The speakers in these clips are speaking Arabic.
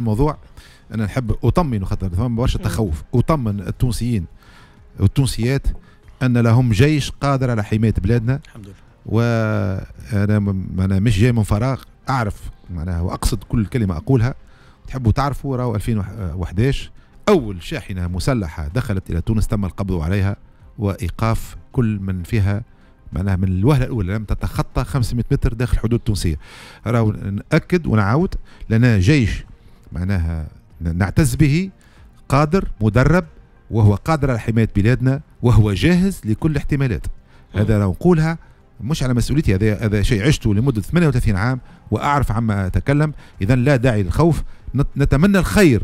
الموضوع انا نحب اطمن خاطر فما برشا تخوف اطمن التونسيين والتونسيات ان لهم جيش قادر على حمايه بلادنا الحمد لله وانا انا مش جاي من فراغ اعرف معناها واقصد كل كلمه اقولها تحبوا تعرفوا راهو 2011 اول شاحنه مسلحه دخلت الى تونس تم القبض عليها وايقاف كل من فيها معناها من الوهله الاولى لم تتخطى 500 متر داخل الحدود التونسيه راهو ناكد ونعاود لنا جيش معناها نعتز به قادر مدرب وهو قادر على حماية بلادنا وهو جاهز لكل الاحتمالات هذا لو نقولها مش على مسؤوليتي هذا هذا شيء عشته لمده 38 عام واعرف عما اتكلم اذا لا داعي للخوف نتمنى الخير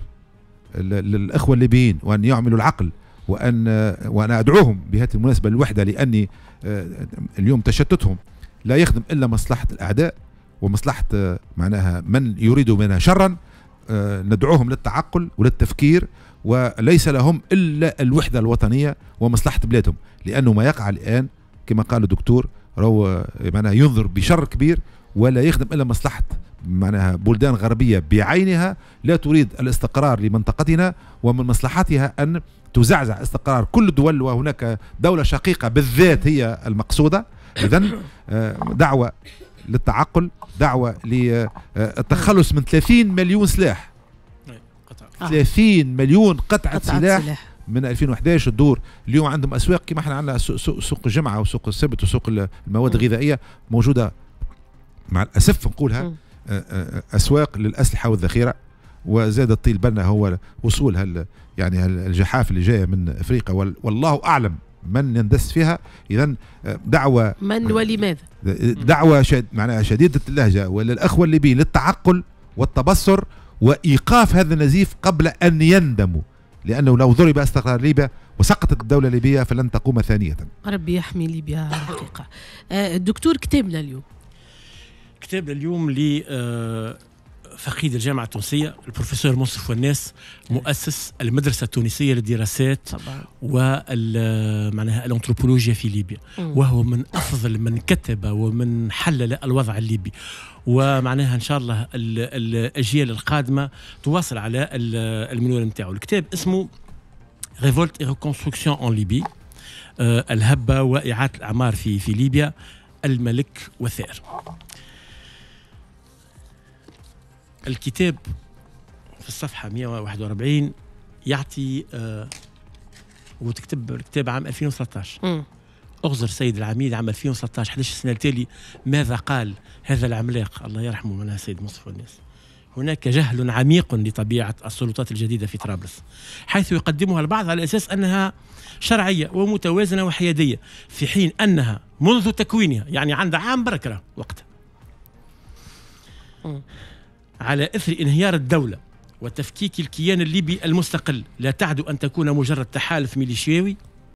للاخوه الليبيين وان يعملوا العقل وان وانا ادعوهم بهذه المناسبه الوحده لاني آه، اليوم تشتتهم لا يخدم الا مصلحه الاعداء ومصلحه آه، معناها من يريد منا شرا آه، ندعوهم للتعقل وللتفكير وليس لهم إلا الوحدة الوطنية ومصلحة بلادهم لأنه ما يقع الآن كما قال الدكتور رو معناها ينظر بشر كبير ولا يخدم إلا مصلحة معناها بلدان غربية بعينها لا تريد الاستقرار لمنطقتنا ومن مصلحتها أن تزعزع استقرار كل الدول وهناك دولة شقيقة بالذات هي المقصودة إذا آه، دعوة للتعقل دعوة للتخلص من 30 مليون سلاح 30 آه. مليون قطعة, قطعة سلاح, سلاح. من 2011 الدور اليوم عندهم اسواق كما احنا عندنا سوق, سوق الجمعه وسوق السبت وسوق المواد الغذائيه موجوده مع الاسف نقولها آه، آه، اسواق للاسلحه والذخيره وزاد الطيل بنا هو وصول هال يعني هالجحاف اللي جايه من افريقيا والله اعلم من يندس فيها اذا آه، دعوه من ولماذا؟ آه، دعوه شد معناها شديده اللهجه وللاخوه الليبيين للتعقل والتبصر وايقاف هذا النزيف قبل ان يندموا لانه لو ضرب استقرار ليبيا وسقطت الدوله الليبيه فلن تقوم ثانيه. ربي يحمي ليبيا حقيقه. آه، الدكتور كتابنا اليوم. كتابنا اليوم ل فقيد الجامعة التونسية البروفيسور منصف والناس مؤسس المدرسة التونسية للدراسات وال معناها الانثروبولوجيا في ليبيا وهو من أفضل من كتب ومن حلل الوضع الليبي ومعناها ان شاء الله الاجيال القادمه تواصل على المنوال نتاعو الكتاب اسمه ريفولت اي ريكونستركسيون ان ليبي الهبه واعاده الاعمار في في ليبيا الملك وثائر الكتاب في الصفحة 141 يعطي آه وتكتب الكتاب عام 2013 اغزر سيد العميد عام 2013 11 سنه التالي ماذا قال هذا العملاق الله يرحمه منها السيد مصطفى الناس هناك جهل عميق لطبيعه السلطات الجديده في طرابلس حيث يقدمها البعض على اساس انها شرعيه ومتوازنه وحياديه في حين انها منذ تكوينها يعني عندها عام بركره وقتها على اثر انهيار الدوله وتفكيك الكيان الليبي المستقل لا تعد ان تكون مجرد تحالف ميليشياوي